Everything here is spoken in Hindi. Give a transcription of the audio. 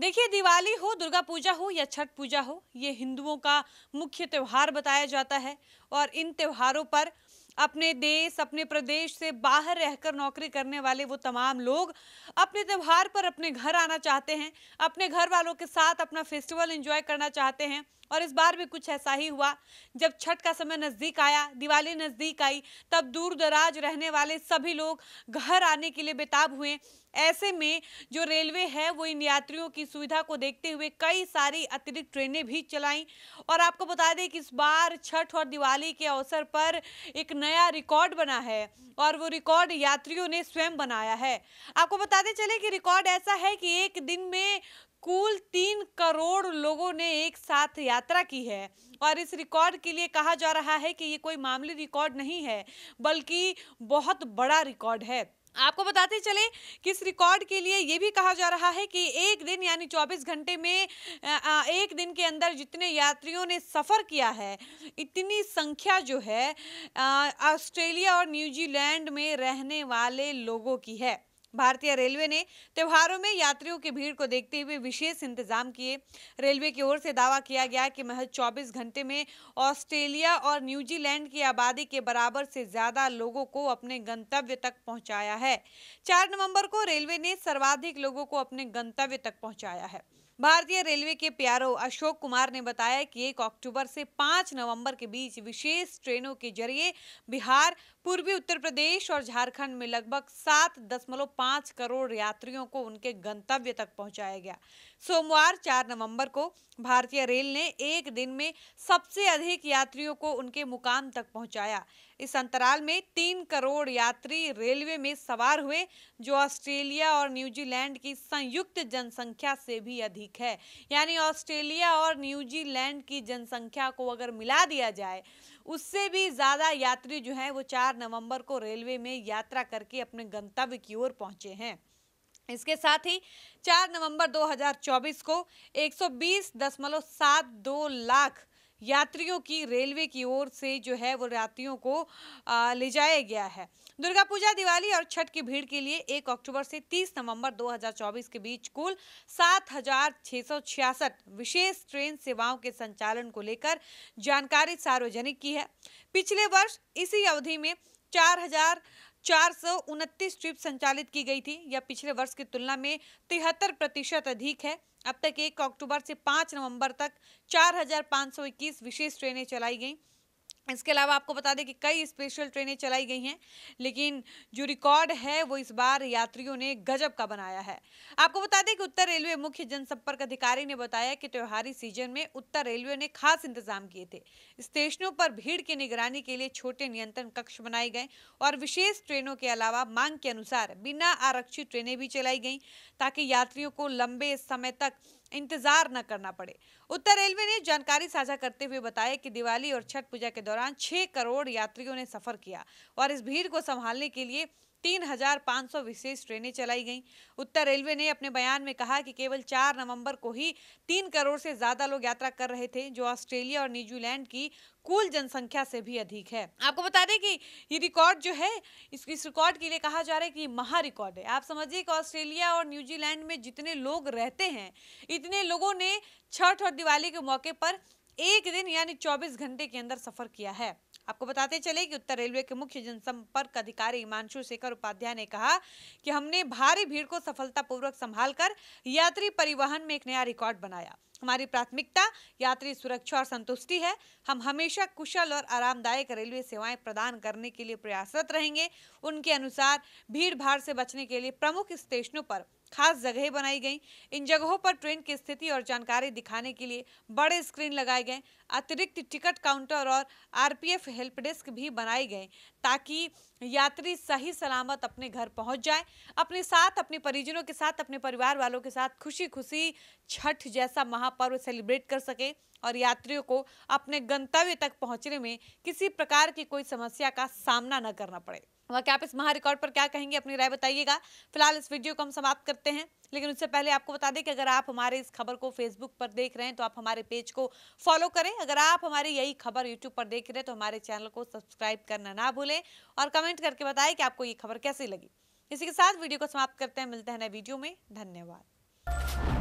देखिए दिवाली हो दुर्गा पूजा हो या छठ पूजा हो ये हिंदुओं का मुख्य त्यौहार बताया जाता है और इन त्यौहारों पर अपने देश अपने प्रदेश से बाहर रहकर नौकरी करने वाले वो तमाम लोग अपने त्यौहार पर अपने घर आना चाहते हैं अपने घर वालों के साथ अपना फेस्टिवल एंजॉय करना चाहते हैं और इस बार भी कुछ ऐसा ही हुआ जब छठ का समय नज़दीक आया दिवाली नज़दीक आई तब दूर दराज रहने वाले सभी लोग घर आने के लिए बेताब हुए ऐसे में जो रेलवे है वो इन यात्रियों की सुविधा को देखते हुए कई सारी अतिरिक्त ट्रेनें भी चलाई और आपको बता दें कि इस बार छठ और दिवाली के अवसर पर एक नया रिकॉर्ड बना है और वो रिकॉर्ड यात्रियों ने स्वयं बनाया है आपको बताते चले कि रिकॉर्ड ऐसा है कि एक दिन में कुल तीन करोड़ लोगों ने एक साथ यात्रा की है और इस रिकॉर्ड के लिए कहा जा रहा है कि ये कोई मामूली रिकॉर्ड नहीं है बल्कि बहुत बड़ा रिकॉर्ड है आपको बताते चले कि इस रिकॉर्ड के लिए ये भी कहा जा रहा है कि एक दिन यानी 24 घंटे में एक दिन के अंदर जितने यात्रियों ने सफ़र किया है इतनी संख्या जो है ऑस्ट्रेलिया और न्यूजीलैंड में रहने वाले लोगों की है भारतीय रेलवे ने त्योहारों में यात्रियों की भीड़ को देखते हुए विशेष इंतजाम किए रेलवे की ओर से दावा किया गया कि महज 24 घंटे में ऑस्ट्रेलिया और न्यूजीलैंड की आबादी के बराबर से ज्यादा लोगों को अपने गंतव्य तक पहुंचाया है चार नवंबर को रेलवे ने सर्वाधिक लोगों को अपने गंतव्य तक पहुंचाया है भारतीय रेलवे के प्यारो अशोक कुमार ने बताया कि एक अक्टूबर से पांच नवंबर के बीच विशेष ट्रेनों के जरिए बिहार पूर्वी उत्तर प्रदेश और झारखंड में लगभग सात दशमलव पांच करोड़ यात्रियों को उनके गंतव्य तक पहुंचाया गया सोमवार 4 नवंबर को भारतीय रेल ने एक दिन में सबसे अधिक यात्रियों को उनके मुकाम तक पहुंचाया इस अंतराल में तीन करोड़ यात्री रेलवे में सवार हुए जो ऑस्ट्रेलिया और न्यूजीलैंड की संयुक्त जनसंख्या से भी अधिक है यानी ऑस्ट्रेलिया और न्यूजीलैंड की जनसंख्या को अगर मिला दिया जाए उससे भी ज़्यादा यात्री जो हैं वो 4 नवंबर को रेलवे में यात्रा करके अपने गंतव्य की ओर पहुंचे हैं इसके साथ ही 4 नवंबर 2024 को 120.72 लाख यात्रियों की रेलवे की ओर से जो है वो यात्रियों को आ, ले जाया गया है दुर्गा पूजा दिवाली और छठ की भीड़ के लिए 1 अक्टूबर से 30 नवंबर 2024 के बीच कुल सात विशेष ट्रेन सेवाओं के संचालन को लेकर जानकारी सार्वजनिक की है पिछले वर्ष इसी अवधि में चार हजार चार सौ उनतीस ट्रिप संचालित की गई थी यह पिछले वर्ष की तुलना में तिहत्तर प्रतिशत अधिक है अब तक एक अक्टूबर से पांच नवंबर तक 4,521 विशेष ट्रेनें चलाई गईं इसके अलावा आपको बता दें कि कई स्पेशल ट्रेनें चलाई गई हैं लेकिन जो रिकॉर्ड है वो इस बार यात्रियों ने गजब का बनाया है आपको बता दें कि उत्तर रेलवे मुख्य जनसंपर्क अधिकारी ने बताया कि त्योहारी सीजन में उत्तर रेलवे ने खास इंतजाम किए थे स्टेशनों पर भीड़ की निगरानी के लिए छोटे नियंत्रण कक्ष बनाए गए और विशेष ट्रेनों के अलावा मांग के अनुसार बिना आरक्षित ट्रेनें भी चलाई गई ताकि यात्रियों को लंबे समय तक इंतजार न करना पड़े उत्तर रेलवे ने जानकारी साझा करते हुए बताया कि दिवाली और छठ पूजा के दौरान छह करोड़ यात्रियों ने सफर किया और इस भीड़ को संभालने के लिए 3,500 विशेष ट्रेनें चलाई गईं उत्तर रेलवे ने अपने बयान में कहा कि केवल 4 नवंबर को ही 3 करोड़ से ज्यादा लोग यात्रा कर रहे थे जो ऑस्ट्रेलिया और न्यूजीलैंड की कुल जनसंख्या से भी अधिक है आपको बता दें कि ये रिकॉर्ड जो है इस, इस रिकॉर्ड के लिए कहा जा रहा है कि ये महा रिकॉर्ड है आप समझिए कि ऑस्ट्रेलिया और न्यूजीलैंड में जितने लोग रहते हैं इतने लोगों ने छठ और दिवाली के मौके पर एक दिन यानी 24 घंटे के अंदर सफर किया है आपको बताते चले कि उत्तर रेलवे के मुख्य जनसंपर्क अधिकारी हिमांशु शेखर उपाध्याय ने कहा कि हमने भारी भीड़ को सफलतापूर्वक संभालकर यात्री परिवहन में एक नया रिकॉर्ड बनाया हमारी प्राथमिकता यात्री सुरक्षा और संतुष्टि है हम हमेशा कुशल और आरामदायक रेलवे सेवाएं प्रदान करने के लिए प्रयासरत रहेंगे उनके अनुसार भीड़ भाड़ से बचने के लिए प्रमुख स्टेशनों पर खास जगहें बनाई गई इन जगहों पर ट्रेन की स्थिति और जानकारी दिखाने के लिए बड़े स्क्रीन लगाए गए अतिरिक्त टिकट काउंटर और आरपीएफ हेल्प डेस्क भी बनाए गए ताकि यात्री सही सलामत अपने घर पहुंच जाए अपने साथ अपने परिजनों के साथ अपने परिवार वालों के साथ खुशी खुशी छठ जैसा महापर्व सेलिब्रेट कर सके और यात्रियों को अपने गंतव्य तक पहुंचने में किसी प्रकार की कोई समस्या का सामना न करना पड़े वह आप इस महारिकॉर्ड पर क्या कहेंगे अपनी राय बताइएगा फिलहाल इस वीडियो को हम समाप्त करते हैं लेकिन उससे पहले आपको बता दें कि अगर आप हमारे इस खबर को फेसबुक पर देख रहे हैं तो आप हमारे पेज को फॉलो करें अगर आप हमारी यही खबर यूट्यूब पर देख रहे हैं तो हमारे चैनल को सब्सक्राइब करना ना भूलें और कमेंट करके बताएं कि आपको ये खबर कैसी लगी इसी के साथ वीडियो को समाप्त करते हैं मिलते हैं नए वीडियो में धन्यवाद